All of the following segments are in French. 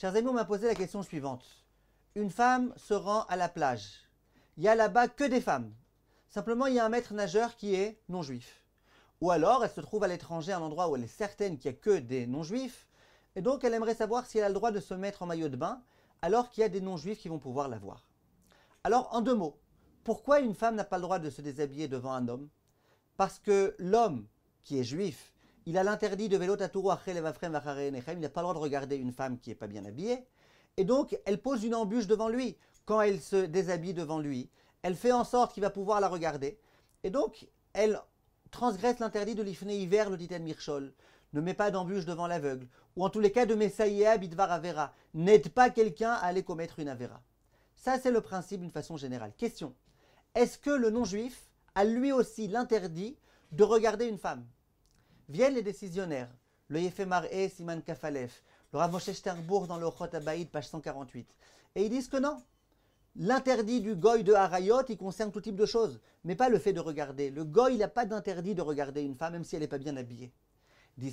Chers amis, on m'a posé la question suivante. Une femme se rend à la plage. Il n'y a là-bas que des femmes. Simplement, il y a un maître nageur qui est non-juif. Ou alors, elle se trouve à l'étranger, à un endroit où elle est certaine qu'il n'y a que des non-juifs. Et donc, elle aimerait savoir si elle a le droit de se mettre en maillot de bain, alors qu'il y a des non-juifs qui vont pouvoir la voir. Alors, en deux mots, pourquoi une femme n'a pas le droit de se déshabiller devant un homme Parce que l'homme qui est juif il a l'interdit de vélo tatouro achel vafrem Il n'a pas le droit de regarder une femme qui n'est pas bien habillée. Et donc, elle pose une embûche devant lui. Quand elle se déshabille devant lui, elle fait en sorte qu'il va pouvoir la regarder. Et donc, elle transgresse l'interdit de l'ifné hiver, le de Mirchol. Ne mets pas d'embûche devant l'aveugle. Ou en tous les cas, de Messaïa bidvar avera. N'aide pas quelqu'un à aller commettre une avera. Ça, c'est le principe d'une façon générale. Question. Est-ce que le non-juif a lui aussi l'interdit de regarder une femme viennent les décisionnaires. Le Yefemar et Siman Kafalef, le Rav Moshe Sternbourg dans le Abaïd, page 148. Et ils disent que non. L'interdit du goy de Harayot, il concerne tout type de choses, mais pas le fait de regarder. Le goy, il n'a pas d'interdit de regarder une femme, même si elle n'est pas bien habillée.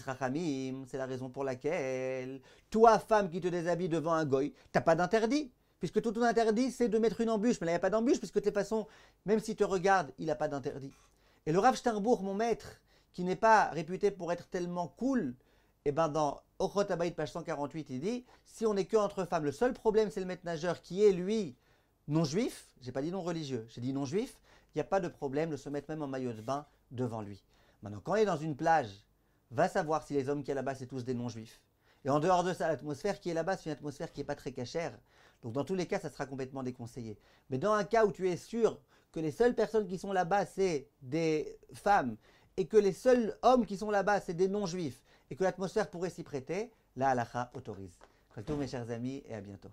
Rachamim, c'est la raison pour laquelle, toi, femme qui te déshabille devant un goy, t'as pas d'interdit. Puisque tout ton interdit, c'est de mettre une embûche. Mais là, il n'y a pas d'embûche, puisque de toute façon, même s'il te regarde, il n'a pas d'interdit. Et le Rav Sternbourg, mon maître, qui n'est pas réputé pour être tellement cool, et eh ben dans Okhot page 148, il dit si on n'est que entre femmes, le seul problème, c'est le maître nageur qui est, lui, non-juif. J'ai pas dit non-religieux, j'ai dit non-juif. Il n'y a pas de problème de se mettre même en maillot de bain devant lui. Maintenant, quand il est dans une plage, va savoir si les hommes qui est là-bas, c'est tous des non-juifs. Et en dehors de ça, l'atmosphère qui est là-bas, c'est une atmosphère qui n'est pas très cachère. Donc, dans tous les cas, ça sera complètement déconseillé. Mais dans un cas où tu es sûr que les seules personnes qui sont là-bas, c'est des femmes et que les seuls hommes qui sont là-bas, c'est des non-juifs, et que l'atmosphère pourrait s'y prêter, la halacha autorise. Tout, mes chers amis, et à bientôt.